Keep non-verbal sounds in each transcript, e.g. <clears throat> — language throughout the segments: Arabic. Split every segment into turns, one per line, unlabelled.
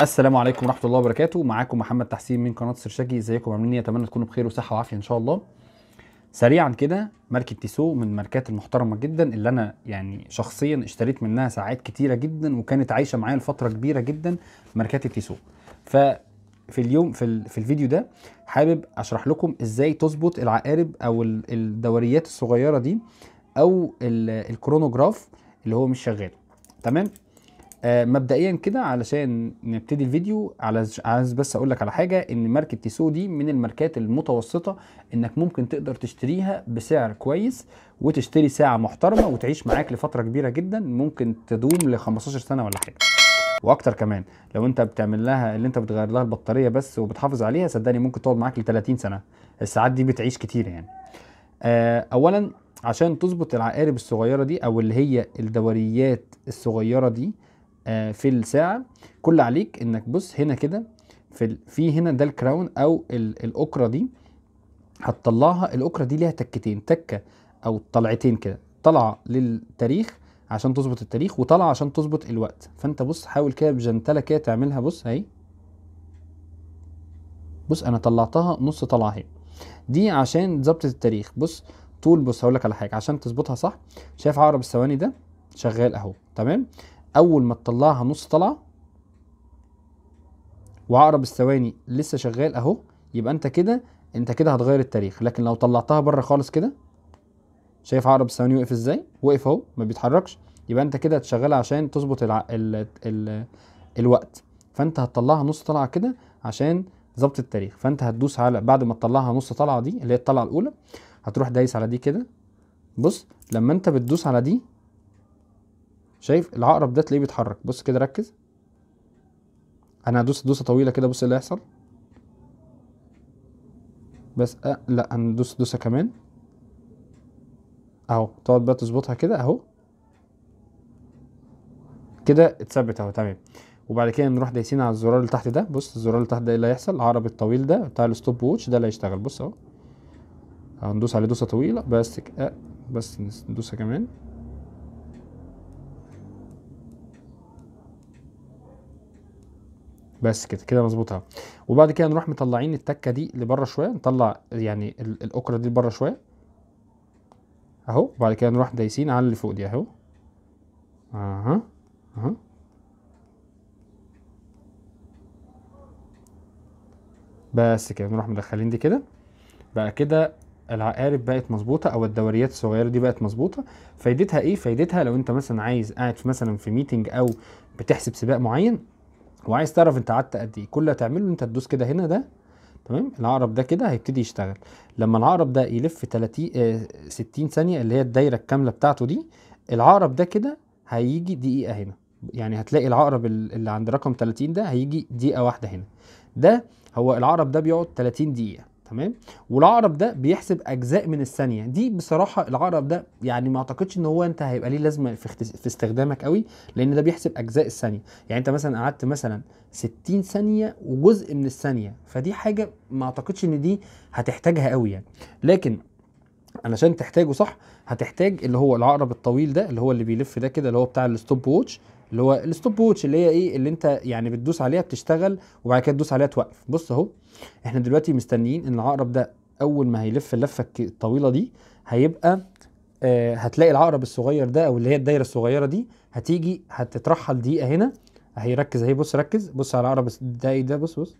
السلام عليكم ورحمه الله وبركاته معاكم محمد تحسين من قناه سرشاجي ازيكم عاملين ايه؟ اتمنى تكونوا بخير وصحه وعافيه ان شاء الله سريعا كده ماركه تيسو من الماركات المحترمه جدا اللي انا يعني شخصيا اشتريت منها ساعات كتيره جدا وكانت عايشه معايا لفتره كبيره جدا ماركات التيسو ف في اليوم في, في الفيديو ده حابب اشرح لكم ازاي تظبط العقارب او الدوريات الصغيره دي او الكرونوجراف اللي هو مش شغال تمام آه، مبدئيا كده علشان نبتدي الفيديو عايز عايز بس اقول لك على حاجه ان ماركه تيسو دي من الماركات المتوسطه انك ممكن تقدر تشتريها بسعر كويس وتشتري ساعه محترمه وتعيش معاك لفتره كبيره جدا ممكن تدوم ل 15 سنه ولا حاجه واكتر كمان لو انت بتعمل لها اللي انت بتغير لها البطاريه بس وبتحافظ عليها صدقني ممكن تقعد معاك ل 30 سنه الساعات دي بتعيش كتير يعني آه، اولا عشان تظبط العقارب الصغيره دي او اللي هي الدوريات الصغيره دي آه، في الساعه كل عليك انك بص هنا كده في في هنا ده الكراون او الاكره دي هتطلعها الاكره دي ليها تكتين تكه او طلعتين كده طلعه للتاريخ عشان تظبط التاريخ وطلعه عشان تظبط الوقت فانت بص حاول كده بجنتله كده تعملها بص اهي بص انا طلعتها نص طلعه اهي دي عشان ظبطت التاريخ بص طول بص هقول لك على حاجه عشان تظبطها صح شايف عقرب الثواني ده شغال اهو تمام اول ما تطلعها نص طلعه وعقرب الثواني لسه شغال اهو يبقى انت كده انت كده هتغير التاريخ لكن لو طلعتها بره خالص كده شايف عقرب الثواني وقف ازاي وقف اهو ما بيتحركش يبقى انت كده هتشغلها عشان تظبط الع... ال... ال... الوقت فانت هتطلعها نص طلعه كده عشان ظبط التاريخ فانت هتدوس على بعد ما تطلعها نص طلعه دي اللي هي الطلعه الاولى هتروح دايس على دي كده بص لما انت بتدوس على دي شايف العقرب ده تلاقيه بيتحرك بص كده ركز انا هدوس دوسه طويله كده بص إيه اللي هيحصل بس أه لا هندوس دوسه كمان اهو تقعد بقى تظبطها كده اهو كده اتثبت اهو تمام وبعد كده نروح دايسين على الزرار اللي تحت ده بص الزرار اللي تحت ده ايه اللي هيحصل العقرب الطويل ده بتاع الستوب ووتش ده اللي هيشتغل بص اهو هندوس عليه دوسه طويله بس أه بس ندوسها كمان بس كده كده مظبوطه وبعد كده نروح مطلعين التكه دي لبره شويه نطلع يعني الاكره دي لبره شويه اهو وبعد كده نروح دايسين على اللي فوق دي اهو اها اها بس كده نروح مدخلين دي كده بقى كده العقارب بقت مظبوطه او الدوريات الصغيره دي بقت مظبوطه فايدتها ايه فايدتها لو انت مثلا عايز قاعد في مثلا في ميتنج او بتحسب سباق معين وعايز تعرف انت قعدت قد ايه كل اللي هتعمله انت تدوس كده هنا ده تمام العقرب ده كده هيبتدي يشتغل لما العقرب ده يلف 30 آه 60 ثانيه اللي هي الدايره الكامله بتاعته دي العقرب ده كده هيجي دقيقه هنا يعني هتلاقي العقرب اللي عند رقم 30 ده هيجي دقيقه واحده هنا ده هو العقرب ده بيقعد 30 دقيقه تمام والعقرب ده بيحسب اجزاء من الثانيه دي بصراحه العقرب ده يعني ما اعتقدش ان هو انت هيبقى ليه لازمه في, في استخدامك قوي لان ده بيحسب اجزاء الثانيه يعني انت مثلا قعدت مثلا 60 ثانيه وجزء من الثانيه فدي حاجه ما اعتقدش ان دي هتحتاجها قوي يعني لكن علشان تحتاجه صح هتحتاج اللي هو العقرب الطويل ده اللي هو اللي بيلف ده كده اللي هو بتاع الستوب ووتش اللي هو الستوب ووتش اللي هي ايه اللي انت يعني بتدوس عليها بتشتغل وبعد كده تدوس عليها توقف بص اهو احنا دلوقتي مستنيين ان العقرب ده اول ما هيلف اللفه الطويله دي هيبقى آه هتلاقي العقرب الصغير ده او اللي هي الدايره الصغيره دي هتيجي هتترحل دقيقه هنا هيركز اهي بص ركز بص على العقرب ايه ده بص بص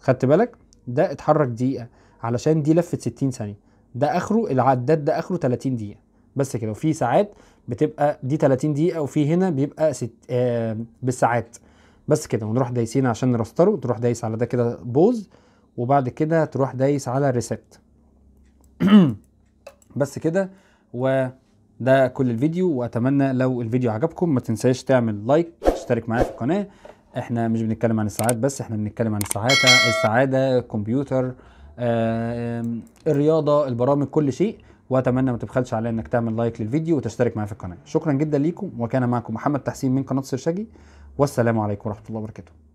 خدت بالك ده اتحرك دقيقه علشان دي لفه 60 ثانيه ده اخره العداد ده اخره 30 دقيقه بس كده وفي ساعات بتبقى دي 30 دقيقه وفي هنا بيبقى ست آه بالساعات بس كده ونروح دايسين عشان نرستره تروح دايس على ده كده بوز وبعد كده تروح دايس على ريسيت <clears throat> بس كده وده كل الفيديو واتمنى لو الفيديو عجبكم ما تنساش تعمل لايك تشترك معايا في القناه احنا مش بنتكلم عن الساعات بس احنا بنتكلم عن الساعات السعاده الكمبيوتر آه الرياضه البرامج كل شيء واتمنى ما تبخلش عليا انك تعمل لايك للفيديو وتشترك معايا في القناه شكرا جدا ليكم وكان معكم محمد تحسين من قناه سرشاجي والسلام عليكم ورحمه الله وبركاته